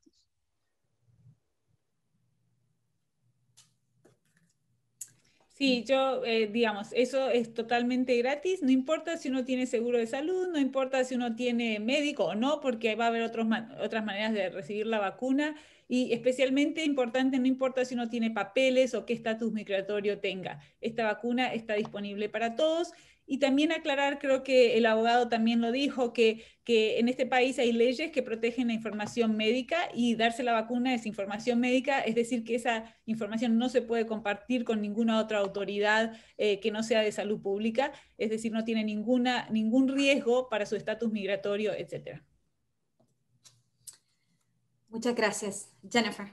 Sí, yo, eh, digamos, eso es totalmente gratis, no importa si uno tiene seguro de salud, no importa si uno tiene médico o no, porque va a haber otras maneras de recibir la vacuna. Y especialmente importante, no importa si uno tiene papeles o qué estatus migratorio tenga, esta vacuna está disponible para todos. Y también aclarar, creo que el abogado también lo dijo, que, que en este país hay leyes que protegen la información médica y darse la vacuna es información médica, es decir, que esa información no se puede compartir con ninguna otra autoridad eh, que no sea de salud pública, es decir, no tiene ninguna, ningún riesgo para su estatus migratorio, etcétera. Muchas gracias, Jennifer.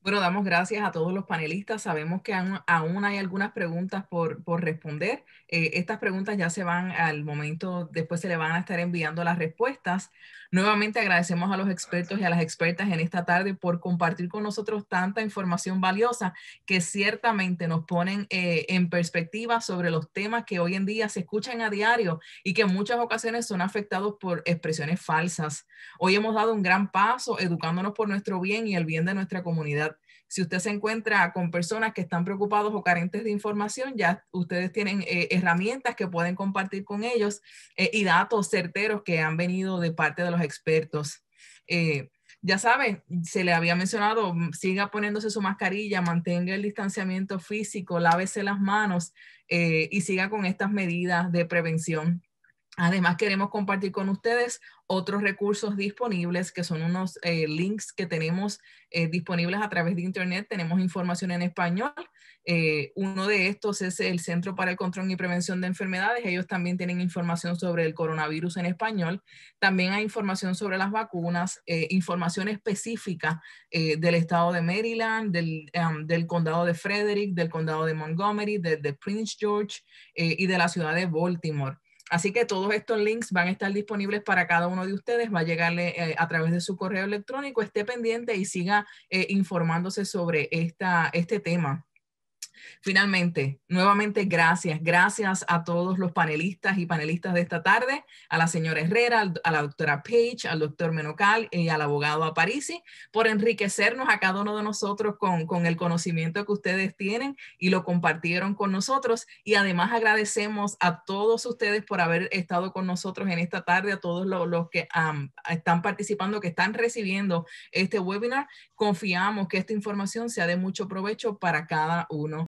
Bueno, damos gracias a todos los panelistas. Sabemos que aún, hay algunas preguntas por, responder. Eh, estas preguntas ya se van al momento, después se le van a estar enviando las respuestas. Nuevamente agradecemos a los expertos y a las expertas en esta tarde por compartir con nosotros tanta información valiosa que ciertamente nos ponen eh, en perspectiva sobre los temas que hoy en día se escuchan a diario y que en muchas ocasiones son afectados por expresiones falsas. Hoy hemos dado un gran paso educándonos por nuestro bien y el bien de nuestra comunidad. Si usted se encuentra con personas que están preocupados o carentes de información, ya ustedes tienen eh, herramientas que pueden compartir con ellos eh, y datos certeros que han venido de parte de los expertos. Eh, ya saben, se le había mencionado, siga poniéndose su mascarilla, mantenga el distanciamiento físico, lávese las manos y siga con estas medidas de prevención. Además, queremos compartir con ustedes otros recursos disponibles que son unos eh, links que tenemos eh, disponibles a través de Internet. Tenemos información en español. Eh, uno de estos es el Centro para el Control y Prevención de Enfermedades. Ellos también tienen información sobre el coronavirus en español. También hay información sobre las vacunas, información específica del estado de Maryland, um, del, condado de Frederick, del condado de Montgomery, de Prince George y de la ciudad de Baltimore. Así que todos estos links van a estar disponibles para cada uno de ustedes, va a llegarle eh, a través de su correo electrónico, esté pendiente y siga eh, informándose sobre esta, este tema. Finalmente, nuevamente gracias. Gracias a todos los panelistas y panelistas de esta tarde, a la señora Herrera, a la doctora Page, al doctor Menocal y al abogado Aparici por enriquecernos a cada uno de nosotros con, con el conocimiento que ustedes tienen y lo compartieron con nosotros. Y además agradecemos a todos ustedes por haber estado con nosotros en esta tarde, a todos los, que están participando, que están recibiendo este webinar. Confiamos que esta información sea de mucho provecho para cada uno.